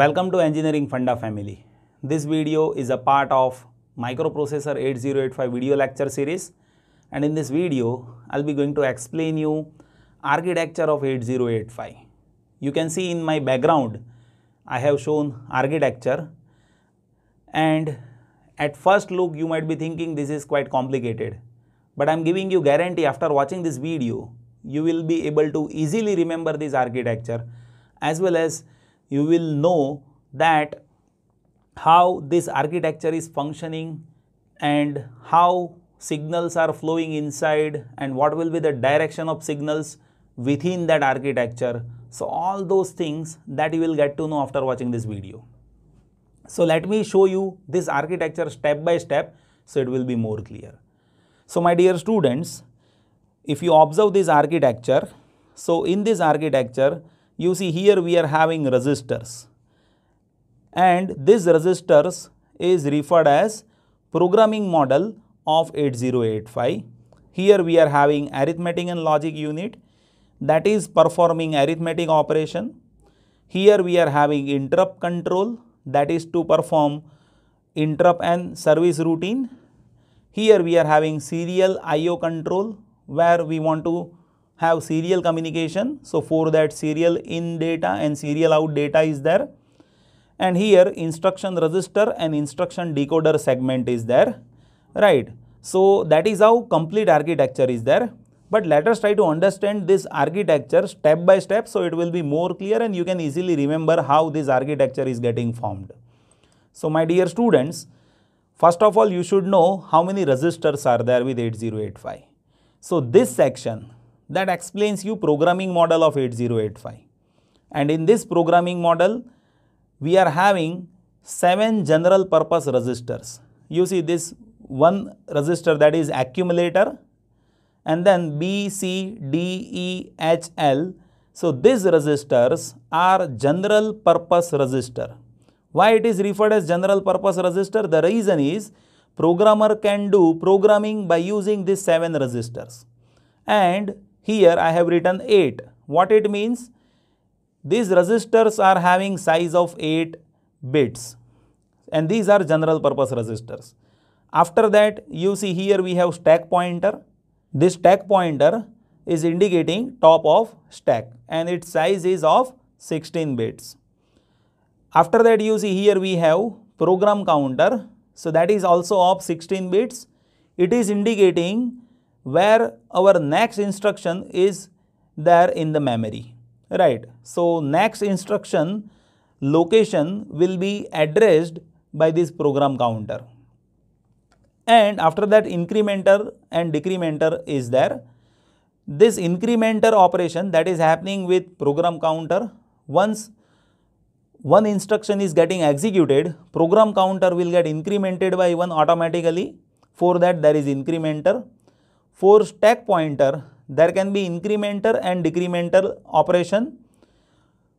Welcome to Engineering Funda family. This video is a part of Microprocessor 8085 video lecture series and in this video I'll be going to explain you architecture of 8085. You can see in my background I have shown architecture and at first look you might be thinking this is quite complicated but I am giving you guarantee after watching this video you will be able to easily remember this architecture as well as you will know that how this architecture is functioning and how signals are flowing inside and what will be the direction of signals within that architecture. So all those things that you will get to know after watching this video. So let me show you this architecture step by step so it will be more clear. So my dear students, if you observe this architecture, so in this architecture, you see here we are having resistors and this resistors is referred as programming model of 8085. Here we are having arithmetic and logic unit that is performing arithmetic operation. Here we are having interrupt control that is to perform interrupt and service routine. Here we are having serial IO control where we want to have serial communication. So, for that serial in data and serial out data is there. And here instruction register and instruction decoder segment is there, right. So, that is how complete architecture is there. But let us try to understand this architecture step by step so it will be more clear and you can easily remember how this architecture is getting formed. So, my dear students, first of all you should know how many registers are there with 8085. So, this section that explains you programming model of 8085. And in this programming model, we are having 7 general purpose resistors. You see this one resistor that is accumulator and then B, C, D, E, H, L. So, these resistors are general purpose resistor. Why it is referred as general purpose resistor? The reason is programmer can do programming by using these 7 resistors, And here I have written 8. What it means? These resistors are having size of 8 bits and these are general purpose resistors. After that you see here we have stack pointer. This stack pointer is indicating top of stack and its size is of 16 bits. After that you see here we have program counter. So that is also of 16 bits. It is indicating where our next instruction is there in the memory, right? So, next instruction location will be addressed by this program counter. And after that incrementer and decrementer is there. This incrementer operation that is happening with program counter, once one instruction is getting executed, program counter will get incremented by one automatically. For that there is incrementer for stack pointer there can be incremental and decremental operation.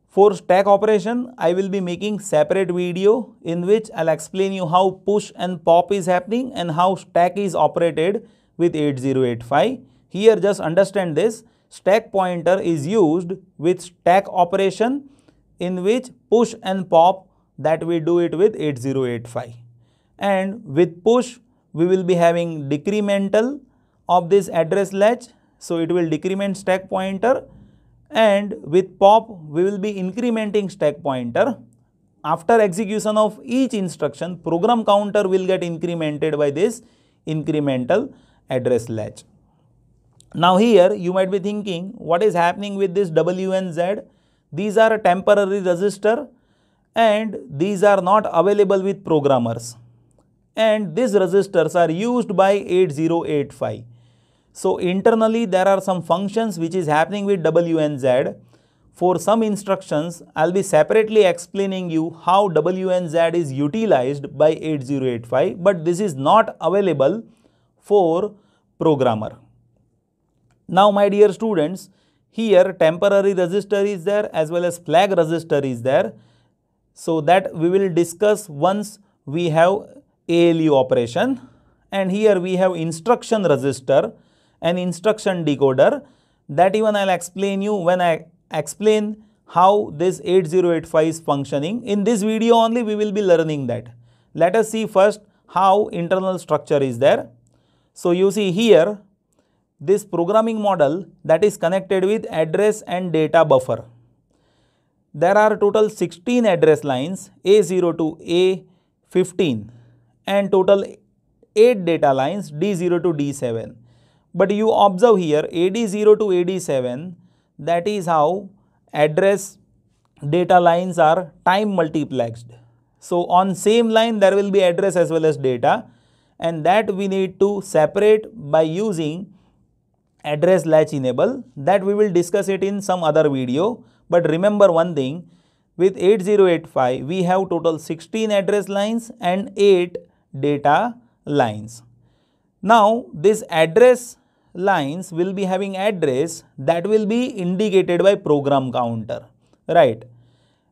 For stack operation, I will be making separate video in which I'll explain you how push and pop is happening and how stack is operated with 8085. Here just understand this, stack pointer is used with stack operation in which push and pop that we do it with 8085. And with push, we will be having decremental of this address latch. So, it will decrement stack pointer and with pop we will be incrementing stack pointer. After execution of each instruction, program counter will get incremented by this incremental address latch. Now here you might be thinking what is happening with this W and Z. These are a temporary register and these are not available with programmers. And these registers are used by 8085. So internally there are some functions which is happening with W and Z. For some instructions, I will be separately explaining you how W and Z is utilized by 8085, but this is not available for programmer. Now my dear students, here temporary register is there as well as flag register is there. So that we will discuss once we have ALU operation and here we have instruction register an instruction decoder that even I'll explain you when I explain how this 8085 is functioning. In this video only we will be learning that. Let us see first how internal structure is there. So you see here this programming model that is connected with address and data buffer. There are total 16 address lines A0 to A15 and total 8 data lines D0 to D7. But you observe here AD0 to AD7 that is how address data lines are time multiplexed. So, on same line there will be address as well as data and that we need to separate by using address latch enable that we will discuss it in some other video. But remember one thing with 8085 we have total 16 address lines and 8 data lines. Now this address lines will be having address that will be indicated by program counter right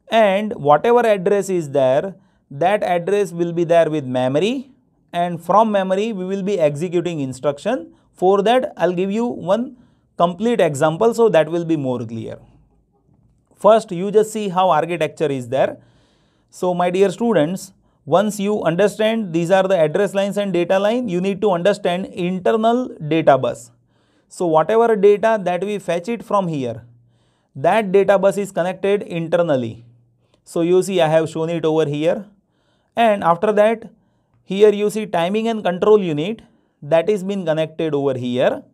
and whatever address is there that address will be there with memory and from memory we will be executing instruction for that i'll give you one complete example so that will be more clear first you just see how architecture is there so my dear students once you understand these are the address lines and data line, you need to understand internal data bus. So whatever data that we fetch it from here, that data bus is connected internally. So you see I have shown it over here and after that here you see timing and control unit that is been connected over here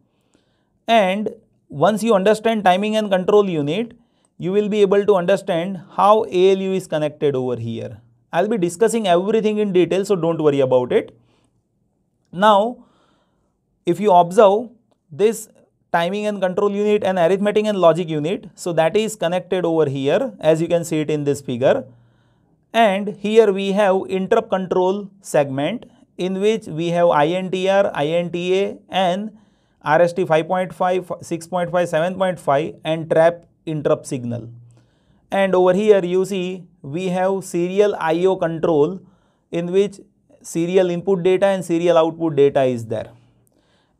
and once you understand timing and control unit you will be able to understand how ALU is connected over here. I'll be discussing everything in detail, so don't worry about it. Now, if you observe this timing and control unit and arithmetic and logic unit, so that is connected over here as you can see it in this figure. And here we have interrupt control segment in which we have INTR, INTA and RST 5.5, 6.5, 7.5 and trap interrupt signal and over here you see we have serial IO control in which serial input data and serial output data is there.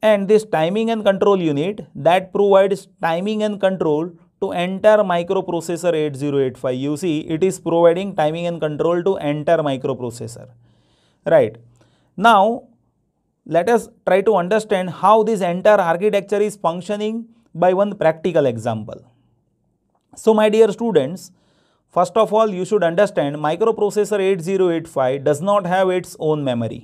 And this timing and control unit that provides timing and control to enter microprocessor 8085. You see it is providing timing and control to enter microprocessor. Right. Now let us try to understand how this entire architecture is functioning by one practical example. So, my dear students, first of all you should understand microprocessor 8085 does not have its own memory.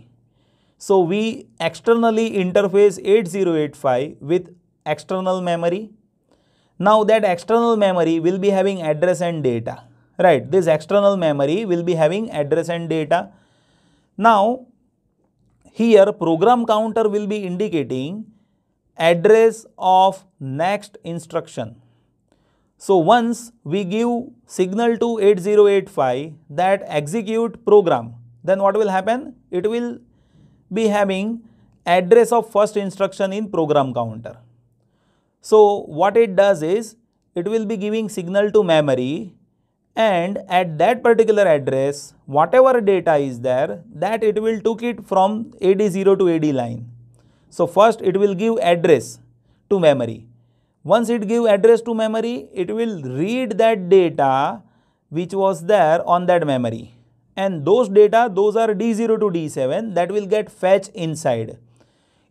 So, we externally interface 8085 with external memory. Now, that external memory will be having address and data, right? This external memory will be having address and data. Now, here program counter will be indicating address of next instruction so once we give signal to 8085 that execute program, then what will happen? It will be having address of first instruction in program counter. So what it does is it will be giving signal to memory and at that particular address whatever data is there that it will took it from AD0 to AD line. So first it will give address to memory once it give address to memory, it will read that data which was there on that memory. And those data, those are D0 to D7 that will get fetched inside.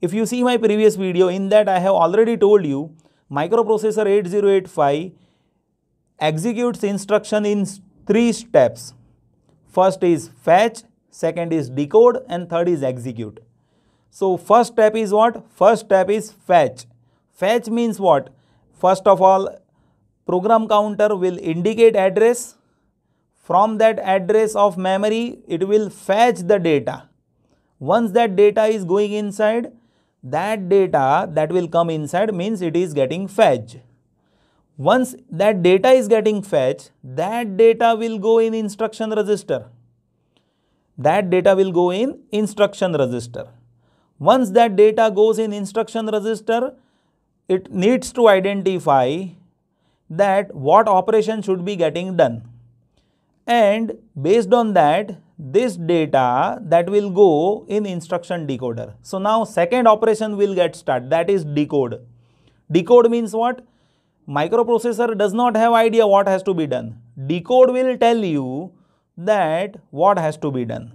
If you see my previous video, in that I have already told you microprocessor 8085 executes instruction in three steps. First is fetch, second is decode and third is execute. So first step is what? First step is fetch. Fetch means what? First of all, program counter will indicate address. From that address of memory, it will fetch the data. Once that data is going inside, that data that will come inside means it is getting fetched. Once that data is getting fetched, that data will go in instruction register. That data will go in instruction register. Once that data goes in instruction register, it needs to identify that what operation should be getting done. And based on that, this data that will go in instruction decoder. So now second operation will get started that is decode. Decode means what? Microprocessor does not have idea what has to be done. Decode will tell you that what has to be done.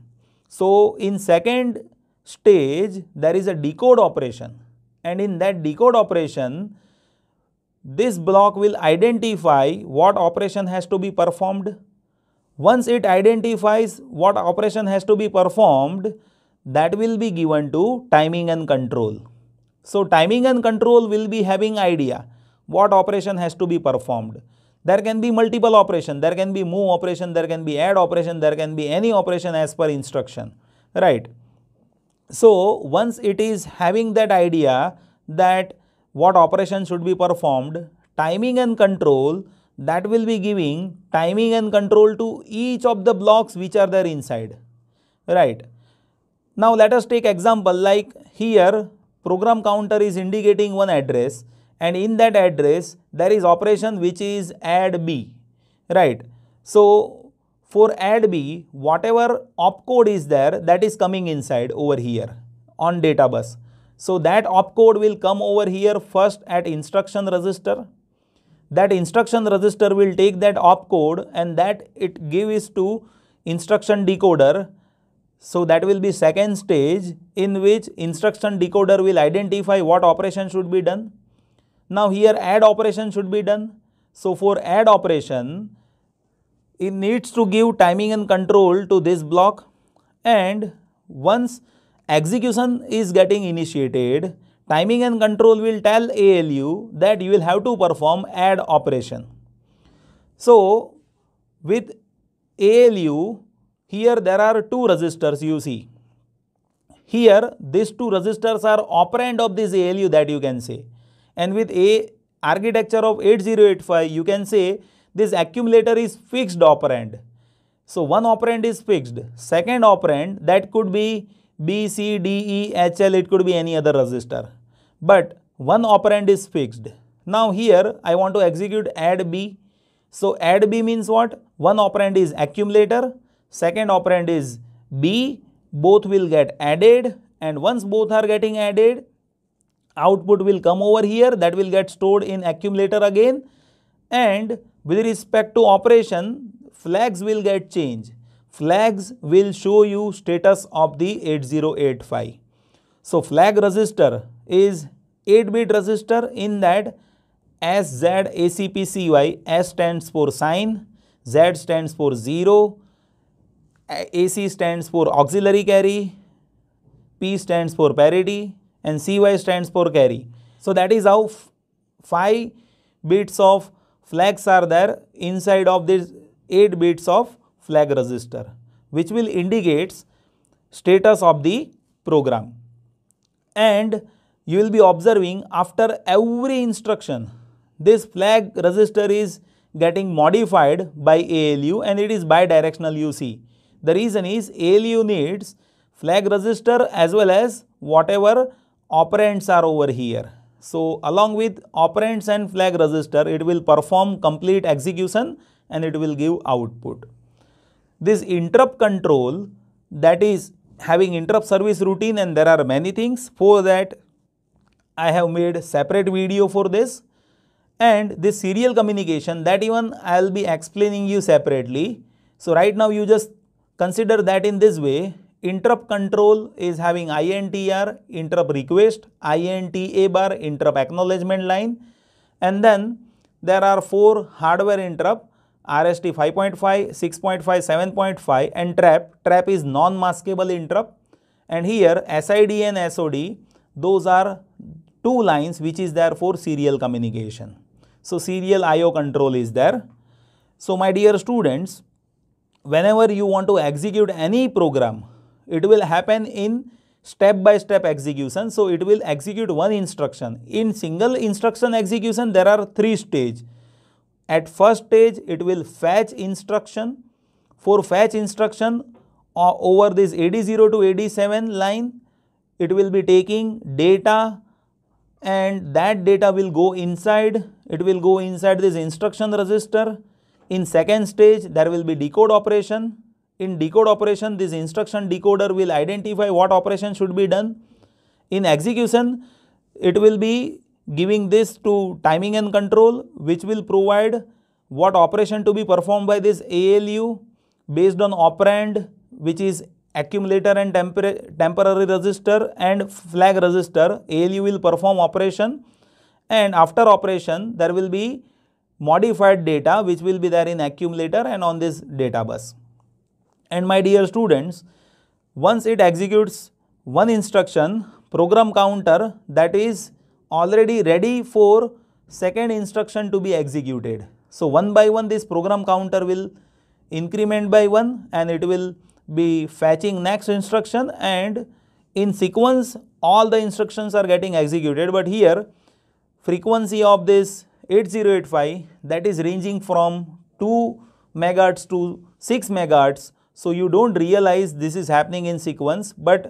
So in second stage there is a decode operation and in that decode operation, this block will identify what operation has to be performed. Once it identifies what operation has to be performed, that will be given to timing and control. So, timing and control will be having idea what operation has to be performed. There can be multiple operation, there can be move operation, there can be add operation, there can be any operation as per instruction, right. So, once it is having that idea that what operation should be performed, timing and control that will be giving timing and control to each of the blocks which are there inside, right. Now, let us take example like here program counter is indicating one address and in that address there is operation which is add b, right. So, for add B, whatever opcode is there, that is coming inside over here on data bus. So that opcode will come over here first at instruction register. That instruction register will take that opcode and that it gives to instruction decoder. So that will be second stage in which instruction decoder will identify what operation should be done. Now here add operation should be done. So for add operation, it needs to give timing and control to this block and once execution is getting initiated timing and control will tell ALU that you will have to perform add operation so with ALU here there are two registers you see here these two registers are operand of this ALU that you can say and with a architecture of 8085 you can say this accumulator is fixed operand. So one operand is fixed. Second operand that could be B, C, D, E, H, L, it could be any other resistor. But one operand is fixed. Now here I want to execute add B. So add B means what? One operand is accumulator, second operand is B, both will get added and once both are getting added, output will come over here that will get stored in accumulator again and with respect to operation, flags will get changed. Flags will show you status of the 8085. So, flag register is 8-bit register in that SZACPCY, S stands for sign, Z stands for 0, AC stands for auxiliary carry, P stands for parity and CY stands for carry. So, that is how 5 bits of flags are there inside of these 8 bits of flag register which will indicates status of the program and you will be observing after every instruction this flag register is getting modified by ALU and it is bidirectional you see. The reason is ALU needs flag register as well as whatever operands are over here. So, along with operands and flag register, it will perform complete execution and it will give output. This interrupt control that is having interrupt service routine and there are many things for that I have made separate video for this and this serial communication that even I will be explaining you separately. So, right now you just consider that in this way interrupt control is having INTR, interrupt request, INTA bar, interrupt acknowledgement line. And then there are four hardware interrupt, RST 5.5, 6.5, 7.5 and TRAP. TRAP is non-maskable interrupt. And here SID and SOD, those are two lines which is there for serial communication. So, serial IO control is there. So, my dear students, whenever you want to execute any program, it will happen in step by step execution. So, it will execute one instruction. In single instruction execution, there are three stage. At first stage, it will fetch instruction. For fetch instruction uh, over this AD0 to AD7 line, it will be taking data and that data will go inside. It will go inside this instruction register. In second stage, there will be decode operation in decode operation, this instruction decoder will identify what operation should be done. In execution, it will be giving this to timing and control which will provide what operation to be performed by this ALU based on operand which is accumulator and temporary resistor and flag resistor ALU will perform operation and after operation there will be modified data which will be there in accumulator and on this data bus. And my dear students, once it executes one instruction, program counter that is already ready for second instruction to be executed. So, one by one this program counter will increment by one and it will be fetching next instruction and in sequence all the instructions are getting executed but here frequency of this 8085 that is ranging from 2 megahertz to 6 megahertz so, you do not realize this is happening in sequence, but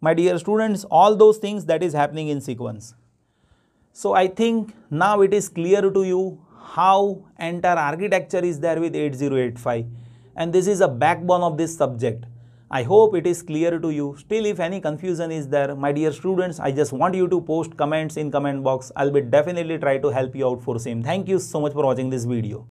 my dear students, all those things that is happening in sequence. So, I think now it is clear to you how entire architecture is there with 8085 and this is a backbone of this subject. I hope it is clear to you. Still if any confusion is there, my dear students, I just want you to post comments in comment box. I will be definitely try to help you out for same. Thank you so much for watching this video.